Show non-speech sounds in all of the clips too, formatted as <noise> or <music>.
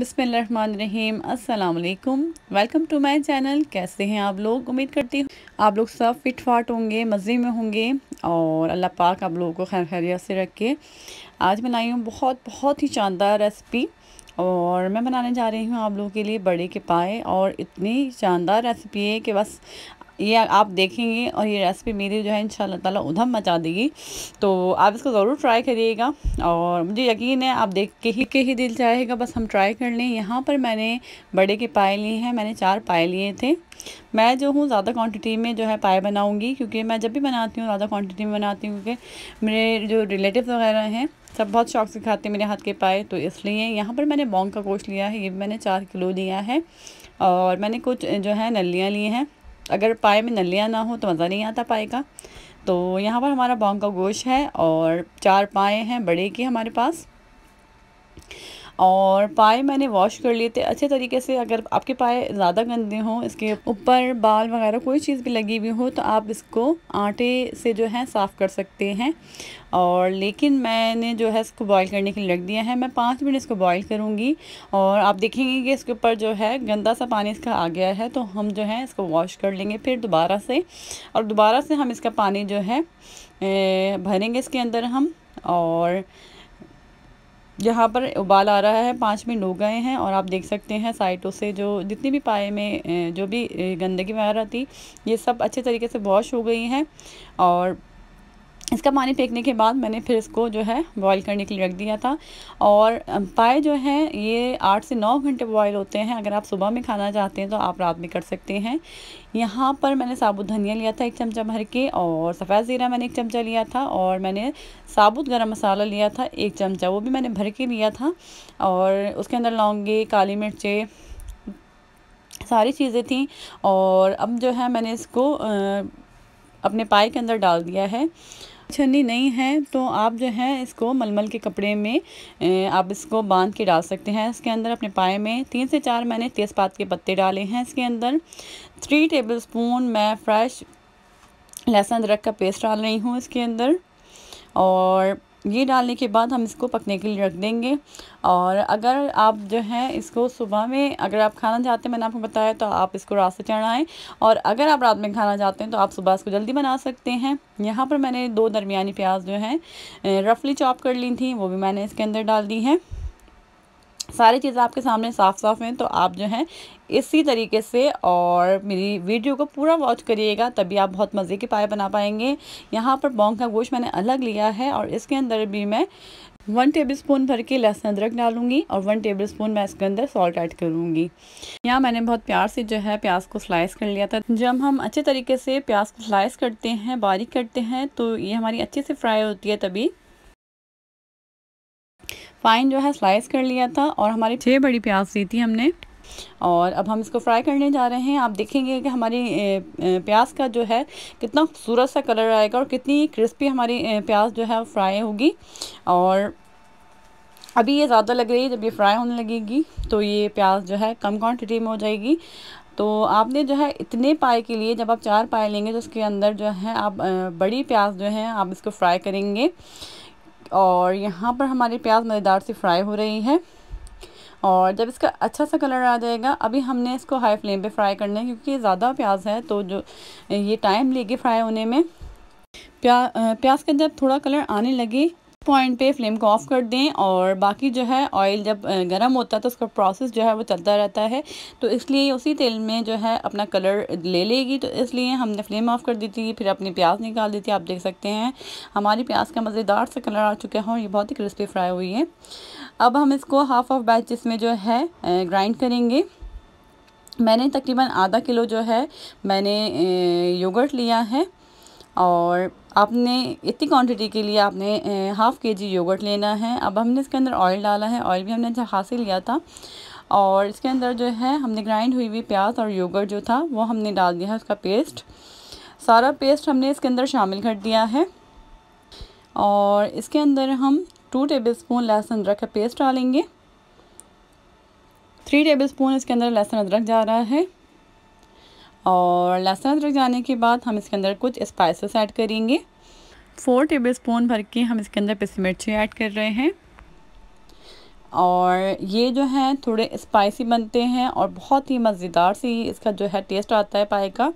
बिसमीम अल्लाम welcome to my channel कैसे हैं आप लोग उम्मीद करती हूँ आप लोग सब फिट फाट होंगे मज़े में होंगे और अल्लाह पाक आप लोगों को खैर खैरियत से रखे आज मैं लाई हूँ बहुत बहुत ही शानदार रेसिपी और मैं बनाने जा रही हूँ आप लोगों के लिए बड़े के पाए और इतनी शानदार रेसिपी है कि बस ये आप देखेंगे और ये रेसिपी मेरी जो है इन ताला उधम मचा देगी तो आप इसको ज़रूर ट्राई करिएगा और मुझे यकीन है आप देख के ही के ही दिल चाहेगा बस हम ट्राई कर लें यहाँ पर मैंने बड़े के पाए लिए हैं मैंने चार पाए लिए थे मैं जो हूँ ज़्यादा क्वांटिटी में जो है पाए बनाऊँगी क्योंकि मैं जब भी बनाती हूँ ज़्यादा क्वान्टिटी में बनाती हूँ क्योंकि मेरे जो रिलेटिव वगैरह हैं सब बहुत शौक से खाते हैं मेरे हाथ के पाए तो इसलिए यहाँ पर मैंने बॉन्ग का गोश्त लिया है ये मैंने चार किलो लिया है और मैंने कुछ जो है नलियाँ ली हैं अगर पाए में नलियाँ ना हो तो मज़ा नहीं आता पाए का तो यहाँ पर हमारा बॉन्ग का गोश है और चार पाए हैं बड़े के हमारे पास और पाए मैंने वॉश कर लिए थे अच्छे तरीके से अगर आपके पाए ज़्यादा गंदे हों इसके ऊपर बाल वगैरह कोई चीज़ भी लगी हुई हो तो आप इसको आटे से जो है साफ़ कर सकते हैं और लेकिन मैंने जो है इसको बॉईल करने के लिए रख दिया है मैं पाँच मिनट इसको बॉईल करूँगी और आप देखेंगे कि इसके ऊपर जो है गंदा सा पानी इसका आ गया है तो हम जो है इसको वॉश कर लेंगे फिर दोबारा से और दोबारा से हम इसका पानी जो है भरेंगे इसके अंदर हम और यहाँ पर उबाल आ रहा है पाँच मिनट हो गए हैं और आप देख सकते हैं साइटों से जो जितनी भी पाए में जो भी गंदगी वगैरह थी ये सब अच्छे तरीके से वॉश हो गई हैं और इसका पानी फेंकने के बाद मैंने फिर इसको जो है बॉईल करने के लिए रख दिया था और पाए जो है ये आठ से नौ घंटे बॉईल होते हैं अगर आप सुबह में खाना चाहते हैं तो आप रात में कर सकते हैं यहाँ पर मैंने साबुत धनिया लिया था एक चमचा भर के और सफ़ेद ज़ीरा मैंने एक चमचा लिया था और मैंने साबुत गर्म मसाला लिया था एक चमचा वो भी मैंने भर के लिया था और उसके अंदर लौंगे काली मिर्चें सारी चीज़ें थी और अब जो है मैंने इसको अपने पाए के अंदर डाल दिया है छन्नी नहीं है तो आप जो है इसको मलमल के कपड़े में आप इसको बांध के डाल सकते हैं इसके अंदर अपने पाए में तीन से चार मैंने तेज़पात के पत्ते डाले हैं इसके अंदर थ्री टेबल स्पून मैं फ्रेश लहसुन अदरक का पेस्ट डाल रही हूँ इसके अंदर और ये डालने के बाद हम इसको पकने के लिए रख देंगे और अगर आप जो है इसको सुबह में अगर आप खाना चाहते हैं मैंने आपको बताया तो आप इसको रात से चढ़ाएँ और अगर आप रात में खाना चाहते हैं तो आप सुबह इसको जल्दी बना सकते हैं यहाँ पर मैंने दो दरमिया प्याज जो है रफली चॉप कर ली थी वो भी मैंने इसके अंदर डाल दी हैं सारी चीज़ें आपके सामने साफ साफ हैं तो आप जो हैं इसी तरीके से और मेरी वीडियो को पूरा वॉच करिएगा तभी आप बहुत मज़े के पाए बना पाएंगे यहाँ पर बौंग का गोश्त मैंने अलग लिया है और इसके अंदर भी मैं वन टेबल स्पून भर के लहसुन अदरक डालूंगी और वन टेबल स्पून मैं इसके अंदर सॉल्ट ऐड करूंगी यहाँ मैंने बहुत प्यार से जो है प्याज को स्लाइस कर लिया था जब हम अच्छे तरीके से प्याज को स्लाइस करते हैं बारीक करते हैं तो ये हमारी अच्छे से फ्राई होती है तभी फाइन जो है स्लाइस कर लिया था और हमारी छः बड़ी प्याज ली थी हमने और अब हम इसको फ्राई करने जा रहे हैं आप देखेंगे कि हमारी प्याज का जो है कितना खूबसूरत सा कलर आएगा और कितनी क्रिस्पी हमारी प्याज जो है फ्राई होगी और अभी ये ज़्यादा लग रही है जब ये फ्राई होने लगेगी तो ये प्याज जो है कम क्वांटिटी में हो जाएगी तो आपने जो है इतने पाए के लिए जब आप चार पाए लेंगे तो उसके अंदर जो है आप बड़ी प्याज जो है आप इसको फ्राई करेंगे और यहाँ पर हमारी प्याज मज़ेदार सी फ्राई हो रही है और जब इसका अच्छा सा कलर आ जाएगा अभी हमने इसको हाई फ्लेम पे फ्राई करना है क्योंकि ज़्यादा प्याज है तो जो ये टाइम लेगी फ्राई होने में प्या प्याज का जब थोड़ा कलर आने लगे पॉइंट पे फ्लेम को ऑफ कर दें और बाकी जो है ऑयल जब गर्म होता है तो उसका प्रोसेस जो है वो चलता रहता है तो इसलिए उसी तेल में जो है अपना कलर ले लेगी तो इसलिए हमने फ्लेम ऑफ कर दी थी फिर अपनी प्याज निकाल दी थी आप देख सकते हैं हमारी प्याज का मज़ेदार सा कलर आ चुका है और ये बहुत ही क्रिस्पी फ्राई हुई है अब हम इसको हाफ ऑफ बैच इसमें जो है ग्राइंड करेंगे मैंने तकरीबन आधा किलो जो है मैंने योगर्ट लिया है और आपने इतनी क्वांटिटी के लिए आपने हाफ़ के जी योगर्ट लेना है अब हमने इसके अंदर ऑयल डाला है ऑयल भी हमने अच्छा खासी लिया था और इसके अंदर जो है हमने ग्राइंड हुई हुई प्याज और योगर्ट जो था वो हमने डाल दिया है उसका पेस्ट सारा पेस्ट हमने इसके अंदर शामिल कर दिया है और इसके अंदर हम टू टेबल स्पून लहसुन अदरक का पेस्ट डालेंगे थ्री टेबल स्पून इसके अंदर लहसुन अदरक जा रहा है और लहसुन अदरक जाने के बाद हम इसके अंदर कुछ स्पाइसेस ऐड करेंगे फ़ोर टेबल स्पून भर के हम इसके अंदर पिसी मिर्ची ऐड कर रहे हैं और ये जो है थोड़े स्पाइसी बनते हैं और बहुत ही मज़ेदार सी इसका जो है टेस्ट आता है पाए का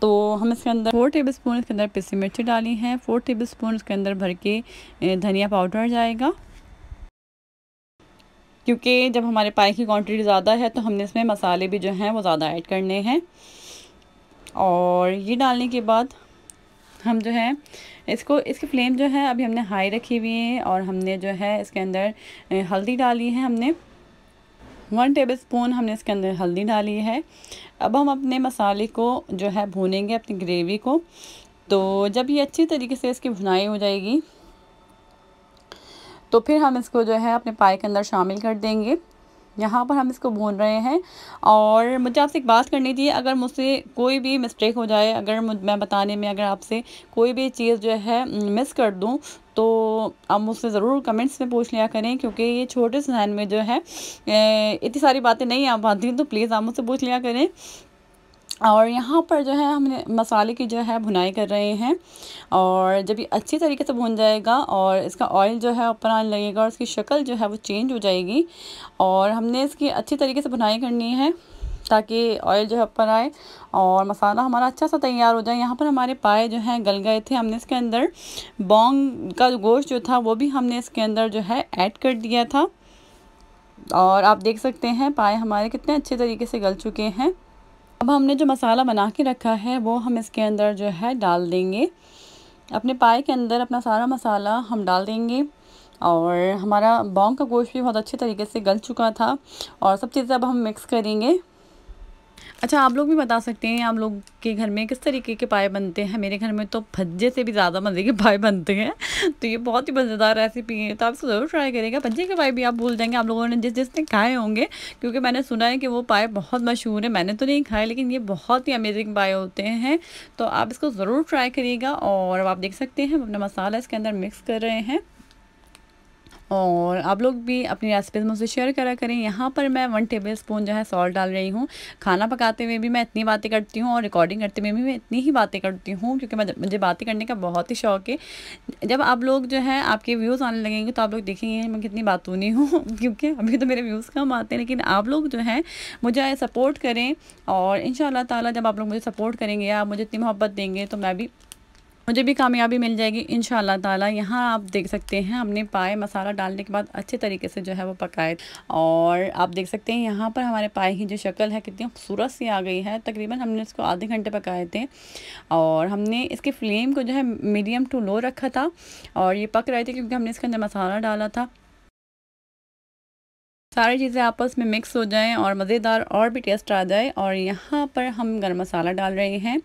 तो हम इसके अंदर फोर टेबल स्पून इसके अंदर पिसी मिर्ची डाली हैं फोर टेबल स्पून इसके अंदर भर के धनिया पाउडर जाएगा क्योंकि जब हमारे पाए की क्वांटिटी ज़्यादा है तो हमने इसमें मसाले भी जो हैं वो ज़्यादा ऐड करने हैं और ये डालने के बाद हम जो है इसको इसकी फ्लेम जो है अभी हमने हाई रखी हुई है और हमने जो है इसके अंदर हल्दी डाली है हमने वन टेबल स्पून हमने इसके अंदर हल्दी डाली है अब हम अपने मसाले को जो है भूनेंगे अपनी ग्रेवी को तो जब ये अच्छी तरीके से इसकी भुनाई हो जाएगी तो फिर हम इसको जो है अपने पाए के अंदर शामिल कर देंगे यहाँ पर हम इसको भून रहे हैं और मुझे आपसे एक बात करनी थी अगर मुझसे कोई भी मिस्टेक हो जाए अगर मैं बताने में अगर आपसे कोई भी चीज़ जो है मिस कर दूँ तो आप मुझसे ज़रूर कमेंट्स में पूछ लिया करें क्योंकि ये छोटे से जहन में जो है इतनी सारी बातें नहीं आ पाती तो प्लीज़ आप मुझसे पूछ लिया करें और यहाँ पर जो है हमने मसाले की जो है भुनाई कर रहे हैं और जब ये अच्छी तरीके से भुन जाएगा और इसका ऑयल जो है ऊपर आने लगेगा और इसकी शक्ल जो है वो चेंज हो जाएगी और हमने इसकी अच्छी तरीके से भुनाई करनी है ताकि ऑयल जो है ऊपर आए और मसाला हमारा अच्छा सा तैयार हो जाए यहाँ पर हमारे पाए जो हैं गल गए थे हमने इसके अंदर बोंग का गोश्त जो था वो भी हमने इसके अंदर जो है ऐड कर दिया था और आप देख सकते हैं पाए हमारे कितने अच्छे तरीके से गल चुके हैं अब हमने जो मसाला बना के रखा है वो हम इसके अंदर जो है डाल देंगे अपने पाए के अंदर अपना सारा मसाला हम डाल देंगे और हमारा बॉन्ग का गोश्त भी बहुत अच्छे तरीके से गल चुका था और सब चीज़ें अब हम मिक्स करेंगे अच्छा आप लोग भी बता सकते हैं आप लोग के घर में किस तरीके के पाए बनते हैं मेरे घर में तो भज्जे से भी ज़्यादा मज़े के पाए बनते हैं तो ये बहुत ही मज़ेदार रेसिपी है तो आप ज़रूर ट्राई करेगा भज्जे के पाए भी आप भूल जाएंगे आप लोगों ने जिस जिसने खाए होंगे क्योंकि मैंने सुना है कि वो पाए बहुत मशहूर है मैंने तो नहीं खाए लेकिन ये बहुत ही अमेजिंग पाए होते हैं तो आप इसको ज़रूर ट्राई करिएगा और आप देख सकते हैं अपना मसाला इसके अंदर मिक्स कर रहे हैं और आप लोग भी अपनी रेसिपीज़ मुझसे शेयर करा करें यहाँ पर मैं वन टेबल स्पून जो है सॉल्ट डाल रही हूँ खाना पकाते हुए भी मैं इतनी बातें करती हूँ और रिकॉर्डिंग करते हुए भी मैं इतनी ही बातें करती हूँ क्योंकि मैं मुझे बातें करने का बहुत ही शौक है जब आप लोग जो है आपके व्यूज़ आने लगेंगे तो आप लोग देखेंगे मैं कितनी बातूनी हूँ <laughs> क्योंकि अभी तो मेरे व्यूज़ कम आते हैं लेकिन आप लोग जो है मुझे सपोर्ट करें और इन ताला जब आप लोग मुझे सपोर्ट करेंगे आप मुझे इतनी मोहब्बत देंगे तो मैं भी मुझे भी कामयाबी मिल जाएगी इन ताला यहाँ आप देख सकते हैं हमने पाए मसाला डालने के बाद अच्छे तरीके से जो है वो पकाए और आप देख सकते हैं यहाँ पर हमारे पाए की जो शक्ल है कितनी खूबसूरत सी आ गई है तकरीबन हमने इसको आधे घंटे पकाए थे और हमने इसकी फ्लेम को जो है मीडियम टू लो रखा था और ये पक रहे थे क्योंकि हमने इसके अंदर मसाला डाला था सारी चीज़ें आपस में मिक्स हो जाएं और मज़ेदार और भी टेस्ट आ जाए और यहाँ पर हम गर्म मसाला डाल रहे हैं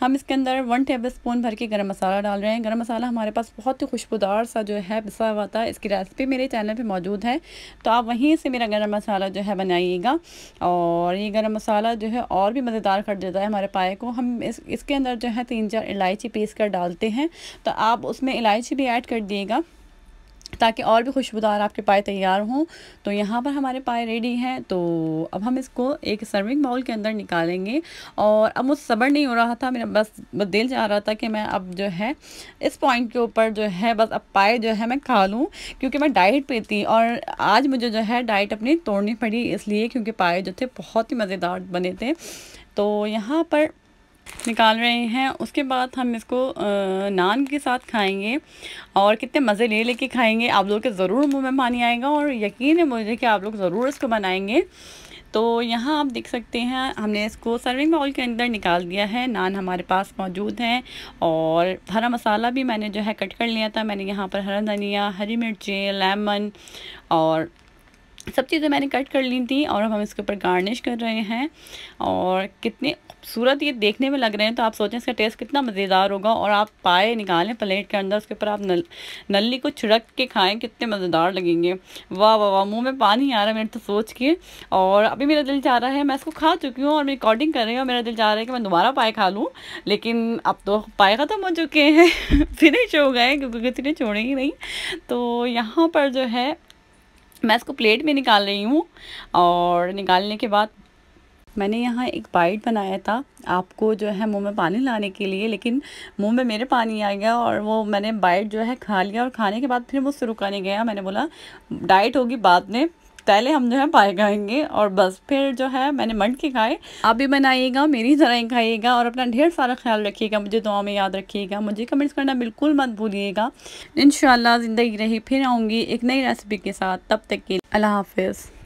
हम इसके अंदर वन टेबल स्पून भर के गर्म मसाला डाल रहे हैं गर्म मसाला हमारे पास बहुत ही खुशबूदार सा जो है पिसा हुआ था इसकी रेसिपी मेरे चैनल पे मौजूद है तो आप वहीं से मेरा गर्म मसाला जो है बनाइएगा और ये गर्म मसाला जो है और भी मज़ेदार कर देता है हमारे पाए को हम इस इसके अंदर जो है तीन चार इलायची पीस कर डालते हैं तो आप उसमें इलायची भी ऐड कर दिएगा ताकि और भी खुशबूदार आपके पाए तैयार हों तो यहाँ पर हमारे पाए रेडी हैं तो अब हम इसको एक सर्विंग बाउल के अंदर निकालेंगे और अब मुझे सबर नहीं हो रहा था मेरा बस दिल जा रहा था कि मैं अब जो है इस पॉइंट के ऊपर जो है बस अब पाए जो है मैं खा लूँ क्योंकि मैं डाइट पे थी और आज मुझे जो है डाइट अपनी तोड़नी पड़ी इसलिए क्योंकि पाए जो थे बहुत ही मज़ेदार बने थे तो यहाँ पर निकाल रहे हैं उसके बाद हम इसको नान के साथ खाएंगे और कितने मज़े ले लेके खाएंगे आप लोग के ज़रूर मुँह में पानी आएगा और यकीन है मुझे कि आप लोग ज़रूर इसको बनाएंगे तो यहाँ आप देख सकते हैं हमने इसको सर्विंग बाउल के अंदर निकाल दिया है नान हमारे पास मौजूद हैं और हरा मसाला भी मैंने जो है कट कर लिया था मैंने यहाँ पर हरा धनिया हरी मिर्चें लेमन और सब चीज़ें मैंने कट कर ली थी और अब हम इसके ऊपर गार्निश कर रहे हैं और कितने खूबसूरत ये देखने में लग रहे हैं तो आप सोचें इसका टेस्ट कितना मज़ेदार होगा और आप पाए निकालें प्लेट के अंदर उसके ऊपर आप नल नली को छिड़क के खाएं कितने मज़ेदार लगेंगे वाह वाह वाह मुँह में पानी आ रहा है मैंने तो सोच के और अभी मेरा दिल चाह रहा है मैं इसको खा चुकी हूँ और मैं रिकॉर्डिंग कर रही हूँ मेरा दिल चाह रहा है कि मैं दोबारा पाए खा लूँ लेकिन अब तो पाए ख़त्म हो चुके हैं फिनिश <laughs> हो गए क्योंकि किसी ने छोड़े ही नहीं तो यहाँ पर जो है मैं इसको प्लेट में निकाल रही हूँ और निकालने के बाद मैंने यहाँ एक बाइट बनाया था आपको जो है मुंह में पानी लाने के लिए लेकिन मुंह में मेरे पानी आ गया और वो मैंने बाइट जो है खा लिया और खाने के बाद फिर वो शुरू नहीं गया मैंने बोला डाइट होगी बाद में पहले हम जो है पाए खाएंगे और बस फिर जो है मैंने मंड के खाए आप भी बनाइएगा मेरी तरह ही खाइएगा और अपना ढेर सारा ख्याल रखिएगा मुझे दुआ में याद रखिएगा मुझे कमेंट्स करना बिल्कुल मत भूलिएगा इन ज़िंदगी रही फिर आऊँगी एक नई रेसिपी के साथ तब तक के अल्लाह हाफिज़